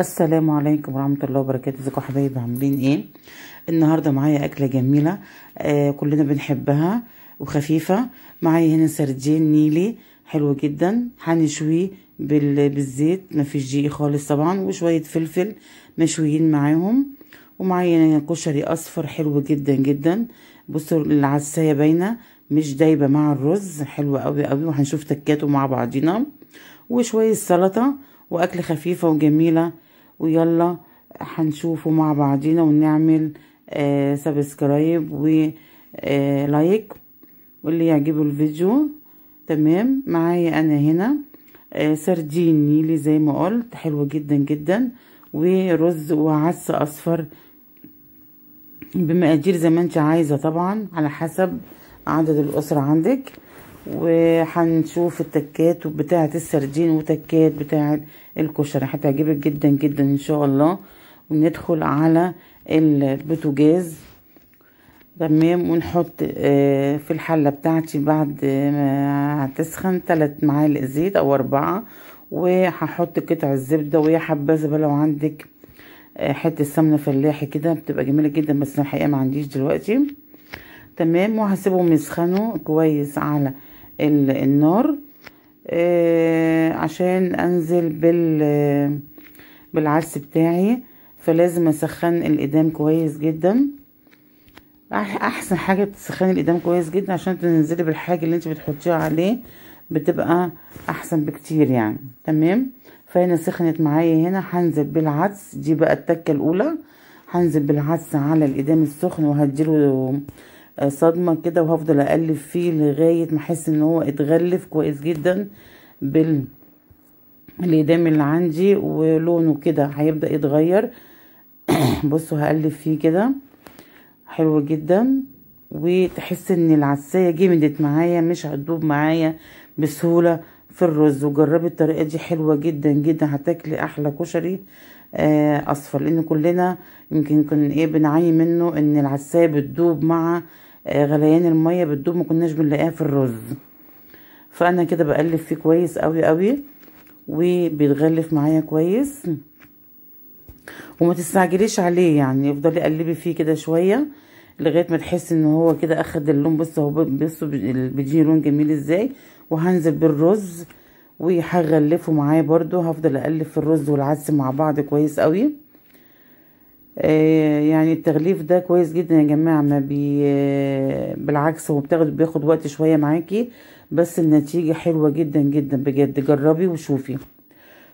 السلام عليكم ورحمه الله وبركاته ازيكم حبايبي عاملين ايه النهارده معايا اكله جميله آه كلنا بنحبها وخفيفه معايا هنا سردين نيلي حلو جدا هنشويه بالزيت مفيش دقيق خالص طبعا وشويه فلفل مشويين معاهم ومعايا هنا كشري اصفر حلو جدا جدا بصوا العسايه باينه مش دايبه مع الرز حلوه قوي قوي وهنشوف تكاته مع بعضينا وشويه سلطه واكل خفيفه وجميله ويلا هنشوفه مع بعضينا ونعمل آه سبسكرايب ولايك آه، واللي يعجبه الفيديو تمام معايا انا هنا آه سردين نيلي زي ما قلت حلوه جدا جدا ورز وعس اصفر بمقادير زي ما انت عايزه طبعا على حسب عدد الاسره عندك وهنشوف التكات بتاعة السردين وتكات بتاعة الكشري هتعجبك جدا جدا ان شاء الله وندخل على البوتاجاز تمام ونحط آه، في الحلة بتاعتي بعد ما هتسخن تلات معالق زيت او اربعة وهحط قطع الزبدة ويا حبذا بقى لو عندك آه، حتة سمنة فلاحي كده بتبقى جميلة جدا بس الحقيقة ما عنديش دلوقتي تمام وهسيبهم يسخنوا كويس على النار آه، عشان انزل بال بالعدس بتاعي فلازم اسخن الايدام كويس جدا احسن حاجه تسخني الايدام كويس جدا عشان تنزلي بالحاجه اللي انت بتحطيها عليه بتبقى احسن بكتير يعني تمام فهنا سخنت معايا هنا هنزل بالعدس دي بقى التكه الاولى هنزل بالعدس على الايدام السخن وهديله صدمة كده وهفضل اقلب فيه لغاية ما احس ان هو اتغلف كويس جدا بال الإدام اللي عندي ولونه كده هيبدأ يتغير بصوا هقلب فيه كده حلو جدا وتحس ان العساية جمدت معايا مش هتدوب معايا بسهولة في الرز وجربي الطريقة دي حلوة جدا جدا هتاكلي احلى كشري آه، اصفر لان كلنا يمكن كنا ايه بنعاني منه ان العساية بتدوب مع آه، غليان الميه بتدوب ما كناش بنلاقيها في الرز فانا كده بقلب فيه كويس قوي قوي وبيتغلف معايا كويس وما تستعجليش عليه يعني افضلي قلبي فيه كده شويه لغايه ما تحسي ان هو كده اخد اللون بص اهو بصوا بيديني لون جميل ازاي وهنزل بالرز وهغلفه معايا برضو هفضل اقلب في الرز والعدس مع بعض كويس قوي آه، يعني التغليف ده كويس جدا يا جماعه ما بي آه، بالعكس هو بياخد وقت شويه معاكي بس النتيجه حلوه جدا جدا بجد جربي وشوفي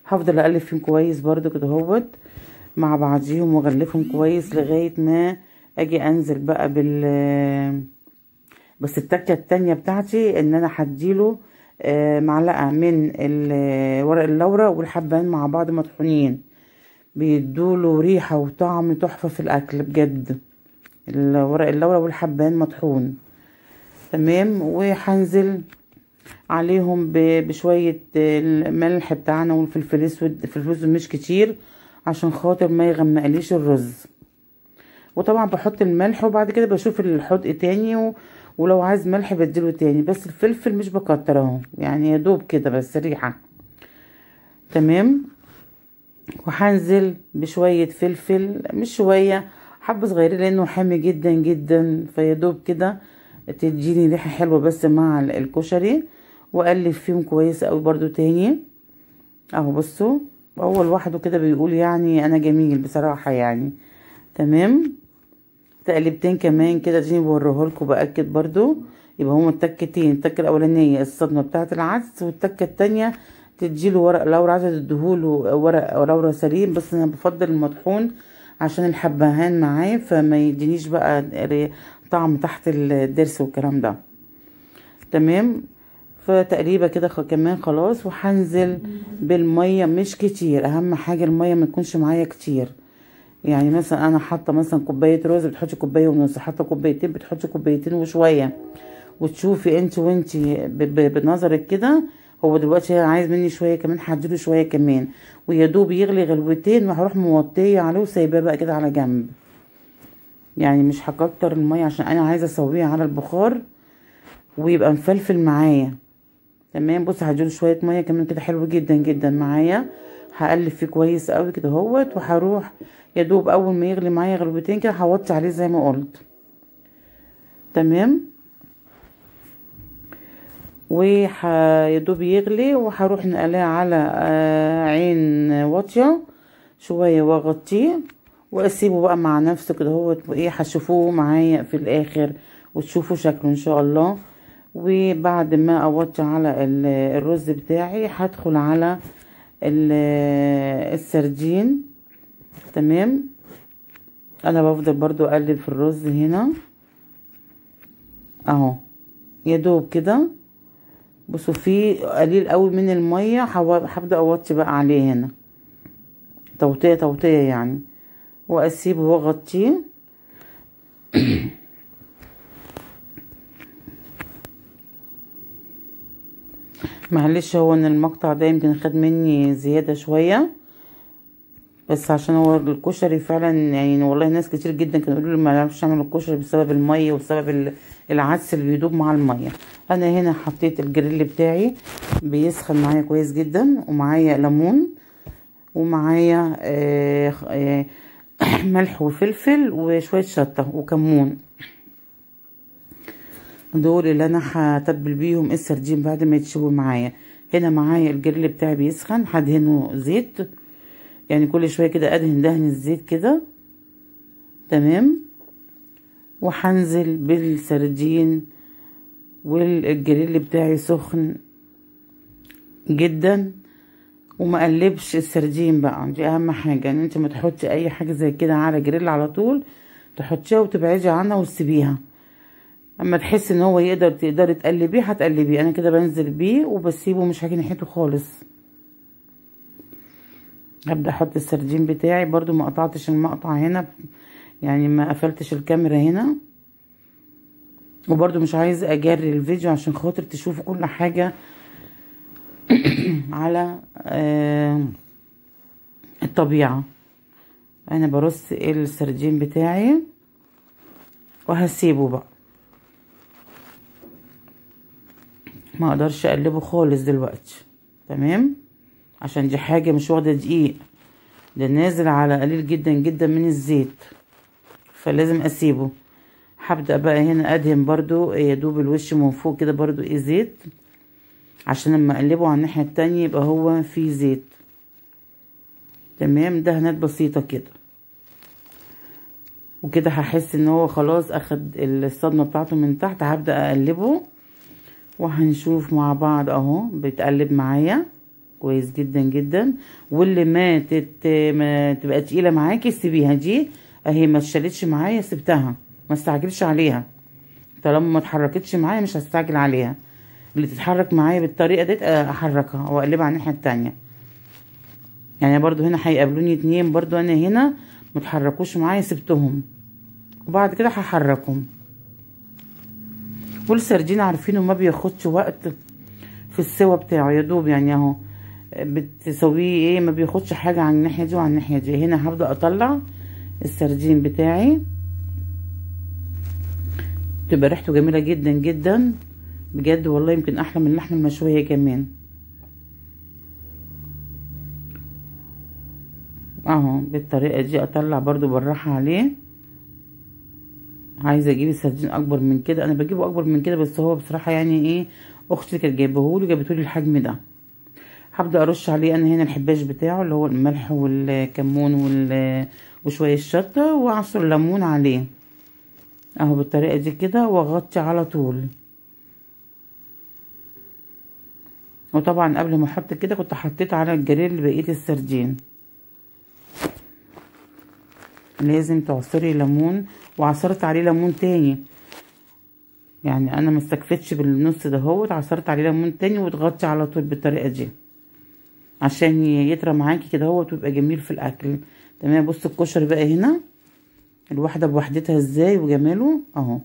هفضل اقلب فيهم كويس برده كده اهوت مع بعضيهم واغلفهم كويس لغايه ما اجي انزل بقى بال آه، بس التكه التانية بتاعتي ان انا هديله معلقه من ورق اللورة والحبان مع بعض مطحونين بيدوله ريحة وطعم تحفة في الأكل بجد الورق اللورة والحبان مطحون تمام وهنزل عليهم بشوية آه، الملح بتاعنا والفلفل الأسود الفلفل اسود مش كتير عشان خاطر ما يغمقليش الرز وطبعا بحط الملح وبعد كده بشوف الحدق تاني و... ولو عايز ملح بديله تاني بس الفلفل مش بكتر اهو يعني يا دوب كده بس ريحه تمام وهنزل بشوية فلفل مش شوية حبة صغيره لانه حامي جدا جدا فيدوب كده تديني ريحة حلوة بس مع الكشري واقلب فيهم كويس اوي برضو تاني اهو بصوا هو لوحده كده بيقول يعني انا جميل بصراحة يعني تمام تقلبتين كمان كده اديني بوريهولكوا باكد برضو يبقى هما التكتين التكه الاولانيه الصدمه بتاعه العدس والتكه التانية تديله ورق لورا عايزه تديهوله ورق لورا سليم بس انا بفضل المطحون عشان الحبهان معاه فما يدينيش بقى طعم تحت الضرس والكلام ده تمام فتقريبا كده كمان خلاص وهنزل بالميه مش كتير اهم حاجه الميه ما تكونش معايا كتير يعني مثلا انا حاطه مثلا كوبايه رز بتحطي كوبايه ونص حاطه كوبايتين بتحطي كوبايتين وشويه وتشوفي انت وانت بنظرك كده هو دلوقتي عايز مني شويه كمان هديله شويه كمان ويا دوب يغلي غلوتين وهروح موطيه عليه وسايباه بقى كده على جنب يعني مش هكتر الميه عشان انا عايزه اسويه على البخار ويبقى مفلفل معايا تمام بص هديله شويه ميه كمان كده حلو جدا جدا معايا هقلب فيه كويس قوي كده اهوت وهروح يا دوب اول ما يغلي معايا غلوتين كده هوطي عليه زي ما قلت تمام ويدوب يغلي وهروح نقلاه على آه، عين واطيه شويه واغطيه واسيبه بقى مع نفسه كده هو وايه هتشوفوه معايا في الاخر وتشوفوا شكله ان شاء الله وبعد ما اوطي على الرز بتاعي هدخل على السردين تمام انا بفضل برضو اقلب في الرز هنا اهو يا دوب كده بصوا فيه قليل قوي من الميه هبدا اوطي بقى عليه هنا توطيه توطيه يعني واسيبه واغطيه معلش هو ان المقطع ده يمكن خد مني زياده شويه بس عشان هو الكشري فعلا يعني والله ناس كتير جدا كانوا يقولوا لي ما اعرفش اعمل الكشري بسبب الميه وبسبب العدس اللي بيدوب مع الميه انا هنا حطيت الجريل بتاعي بيسخن معايا كويس جدا ومعايا ليمون ومعايا آه آه ملح وفلفل وشويه شطه وكمون دول اللي انا هتبل بيهم السردين بعد ما يتشوي معايا هنا معايا الجريل بتاعي بيسخن هدهنه زيت يعني كل شوية كده أدهن دهن الزيت كده تمام وهنزل بالسردين والجريل بتاعي سخن جدا وما قلبش السردين بقى دي اهم حاجه ان انت ما اي حاجه زي كده على جريل على طول تحطيها وتبعدي عنها وتسيبيها اما تحسي ان هو يقدر تقدري تقلبيه هتقلبيه انا كده بنزل بيه وبسيبه مش ناحيته خالص هبدا احط السردين بتاعي برضو ما قطعتش المقطع هنا يعني ما قفلتش الكاميرا هنا وبرضو مش عايز اجري الفيديو عشان خاطر تشوف كل حاجه على آه الطبيعه انا برص السردين بتاعي وهسيبه بقى ما اقدرش اقلبه خالص دلوقتي تمام عشان دي حاجة مش واخدة دقيق ده نازل على قليل جدا جدا من الزيت فلازم اسيبه هبدأ بقى هنا ادهن برضو يدوب الوش من فوق كده برضو ايه زيت عشان لما اقلبه على الناحية التانية يبقى هو فيه زيت تمام دهنات بسيطة كده وكده هحس ان هو خلاص اخد الصدمة بتاعته من تحت هبدأ اقلبه وهنشوف مع بعض اهو بيتقلب معايا كويس جدا جدا واللي ما, تت... ما تبقى تقيله معاكي سيبيها دي اهي ما اتشالتش معايا سبتها ما استعجلش عليها طالما ما اتحركتش معايا مش هستعجل عليها اللي تتحرك معايا بالطريقه ديت احركها واقلبها على الناحيه التانية يعني برضو هنا هيقابلوني اتنين برضو انا هنا متحركوش معايا سبتهم وبعد كده هحركهم والسردين عارفينه ما بياخدش وقت في السوا بتاعه يا دوب يعني اهو بتسويه ايه ما بياخدش حاجه عن الناحيه دي وعن الناحيه دي هنا هبدا اطلع السردين بتاعي تبقى ريحته جميله جدا جدا بجد والله يمكن احلى من اللحمه المشويه كمان اهو بالطريقه دي اطلع برضو بالراحه عليه عايزه اجيب السردين اكبر من كده انا بجيبه اكبر من كده بس هو بصراحه يعني ايه اختي كانت جايبهولي جابتولي الحجم ده هبدا ارش عليه انا هنا الحباش بتاعه اللي هو الملح والكمون وال وشويه الشطه وعصر الليمون عليه اهو بالطريقه دي كده واغطي على طول وطبعا قبل ما احط كده كنت حطيت على الجريل بقيه السردين لازم تعصري ليمون وعصرت عليه ليمون تاني يعني انا ما استكفتش بالنص هو عصرت عليه ليمون تاني وتغطي على طول بالطريقه دي عشان يطرى معاكي كده هو ويبقى جميل في الاكل تمام بص الكشري بقى هنا الواحده بوحدتها ازاي وجماله اهو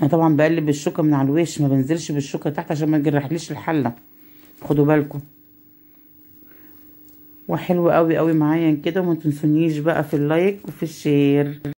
انا طبعا بقلب الشوكه من على الوش ما بنزلش بالشوكه تحت عشان ما تجرحليش الحله خدوا بالكم وحلو قوي قوي معايا كده وما تنسونيش بقى في اللايك وفي الشير